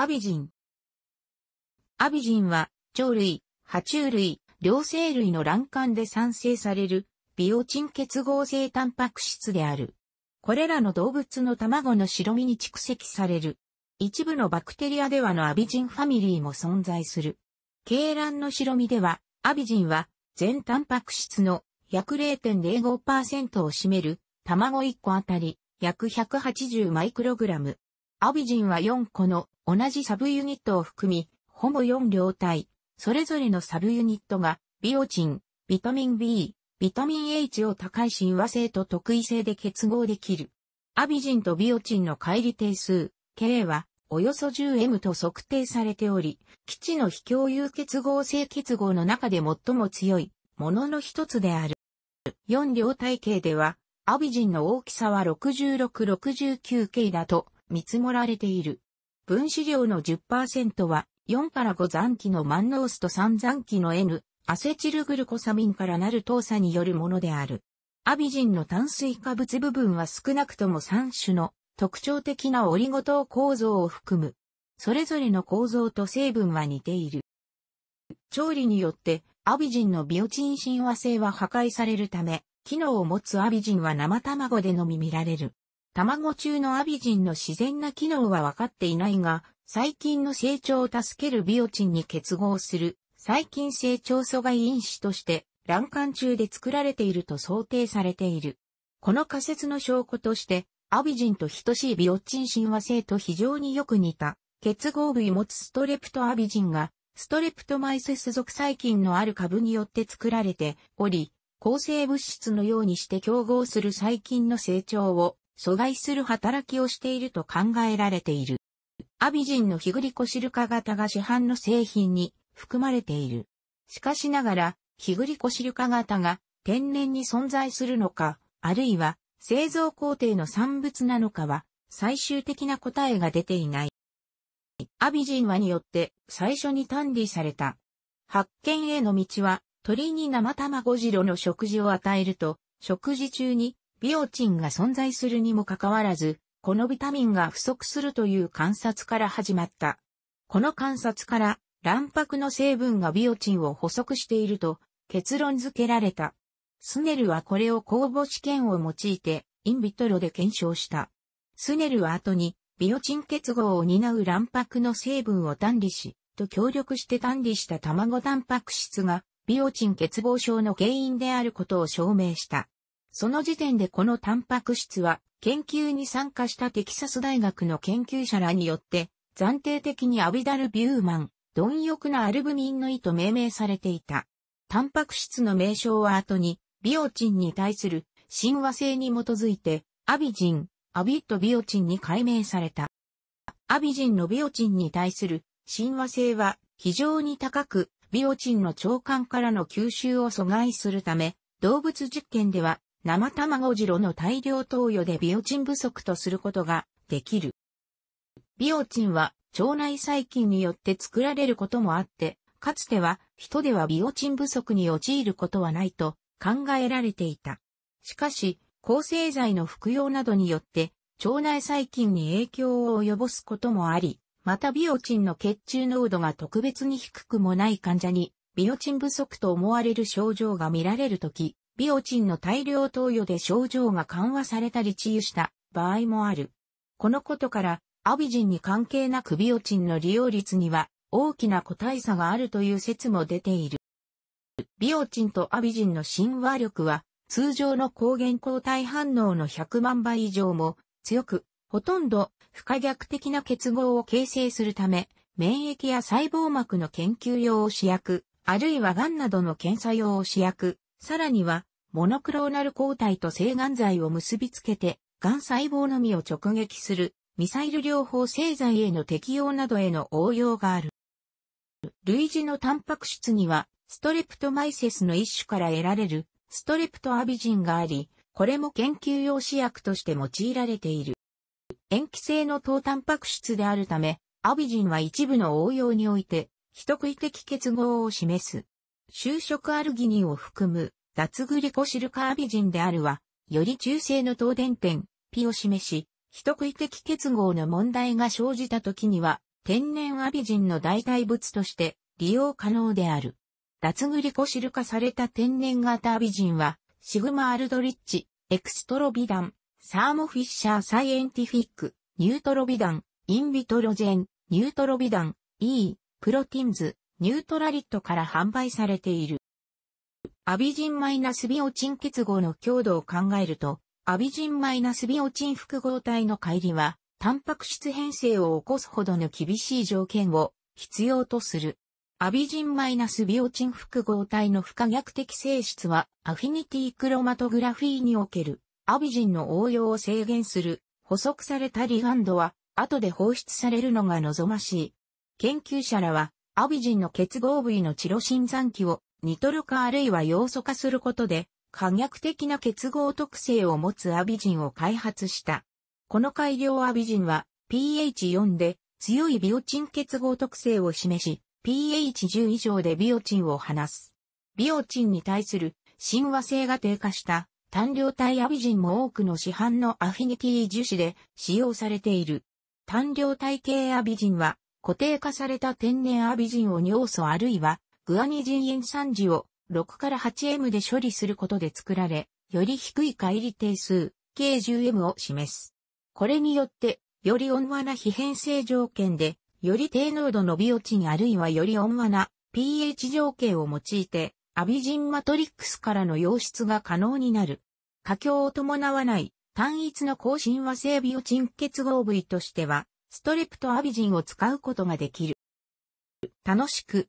アビジン。アビジンは、鳥類、爬虫類、両生類の卵管で産生される、ビオチン結合性タンパク質である。これらの動物の卵の白身に蓄積される。一部のバクテリアではのアビジンファミリーも存在する。鶏卵の白身では、アビジンは全タンパク質の約0.05%を占める卵1個あたり約180マイクログラム。アビジンは4個の同じサブユニットを含み、ほぼ4両体、それぞれのサブユニットが、ビオチン、ビタミン B、ビタミン H を高い親和性と特異性で結合できる。アビジンとビオチンの乖離定数、K は、およそ 10M と測定されており、基地の非共有結合性結合の中で最も強いものの一つである。4両体系では、アビジンの大きさは 6669K だと見積もられている。分子量の10%は4から5残機のマンノースと3残機の N、アセチルグルコサミンからなる糖鎖によるものである。アビジンの炭水化物部分は少なくとも3種の特徴的なオリゴ糖構造を含む。それぞれの構造と成分は似ている。調理によってアビジンのビオチン親和性は破壊されるため、機能を持つアビジンは生卵でのみ見られる。卵中のアビジンの自然な機能は分かっていないが、細菌の成長を助けるビオチンに結合する細菌成長阻害因子として卵管中で作られていると想定されている。この仮説の証拠として、アビジンと等しいビオチン神話性と非常によく似た結合部位持つストレプトアビジンがストレプトマイセス属細菌のある株によって作られており、抗生物質のようにして競合する細菌の成長を阻害する働きをしていると考えられている。アビジンのヒグリコシルカ型が市販の製品に含まれている。しかしながら、ヒグリコシルカ型が天然に存在するのか、あるいは製造工程の産物なのかは、最終的な答えが出ていない。アビジンはによって最初に単理された。発見への道は、鳥に生卵ロの食事を与えると、食事中にビオチンが存在するにもかかわらず、このビタミンが不足するという観察から始まった。この観察から、卵白の成分がビオチンを補足していると結論付けられた。スネルはこれを公募試験を用いて、インビトロで検証した。スネルは後に、ビオチン結合を担う卵白の成分を単理し、と協力して単理した卵タンパク質が、ビオチン欠乏症の原因であることを証明した。その時点でこのタンパク質は研究に参加したテキサス大学の研究者らによって暫定的にアビダル・ビューマン、貪欲なアルブミンの意と命名されていた。タンパク質の名称は後にビオチンに対する親和性に基づいてアビジン、アビットビオチンに改名された。アビジンのビオチンに対する親和性は非常に高く、ビオチンの長官からの吸収を阻害するため、動物実験では生卵ロの大量投与でビオチン不足とすることができる。ビオチンは腸内細菌によって作られることもあって、かつては人ではビオチン不足に陥ることはないと考えられていた。しかし、抗生剤の服用などによって腸内細菌に影響を及ぼすこともあり、またビオチンの血中濃度が特別に低くもない患者にビオチン不足と思われる症状が見られるとき、ビオチンの大量投与で症状が緩和されたり治癒した場合もある。このことから、アビジンに関係なくビオチンの利用率には大きな個体差があるという説も出ている。ビオチンとアビジンの親和力は通常の抗原抗体反応の100万倍以上も強く、ほとんど不可逆的な結合を形成するため、免疫や細胞膜の研究用を主役、あるいは癌などの検査用を主役、さらにはモノクローナル抗体と性癌剤を結びつけて、癌細胞のみを直撃する、ミサイル療法製剤への適用などへの応用がある。類似のタンパク質には、ストレプトマイセスの一種から得られる、ストレプトアビジンがあり、これも研究用試薬として用いられている。塩基性の糖タンパク質であるため、アビジンは一部の応用において、非特異的結合を示す。就職アルギニンを含む脱グリコシルカービジンであるは、より中性の等電点、P を示し、一区的結合の問題が生じた時には、天然アビジンの代替物として利用可能である。脱グリコシル化された天然型アビジンは、シグマ・アルドリッチ、エクストロビダン、サーモフィッシャー・サイエンティフィック、ニュートロビダン、インビトロジェン、ニュートロビダン、E、プロティンズ、ニュートラリットから販売されている。アビジンマイナスビオチン結合の強度を考えると、アビジンマイナスビオチン複合体の乖離は、タンパク質変性を起こすほどの厳しい条件を必要とする。アビジンマイナスビオチン複合体の不可逆的性質は、アフィニティクロマトグラフィーにおける、アビジンの応用を制限する、補足されたリガンドは、後で放出されるのが望ましい。研究者らは、アビジンの結合部位のチロシン残機をニトル化あるいは要素化することで、可逆的な結合特性を持つアビジンを開発した。この改良アビジンは pH4 で強いビオチン結合特性を示し、pH10 以上でビオチンを放す。ビオチンに対する親和性が低下した単量体アビジンも多くの市販のアフィニティ樹脂で使用されている。単量体系アビジンは固定化された天然アビジンを尿素あるいはグアニジン塩酸時を6 8M で処理することで作られ、より低い乖離定数、k 10M を示す。これによって、より温和な非変性条件で、より低濃度のビオチンあるいはより温和な pH 条件を用いて、アビジンマトリックスからの溶出が可能になる。過強を伴わない単一の高新和性ビオチン結合部位としては、ストレプトアビジンを使うことができる。楽しく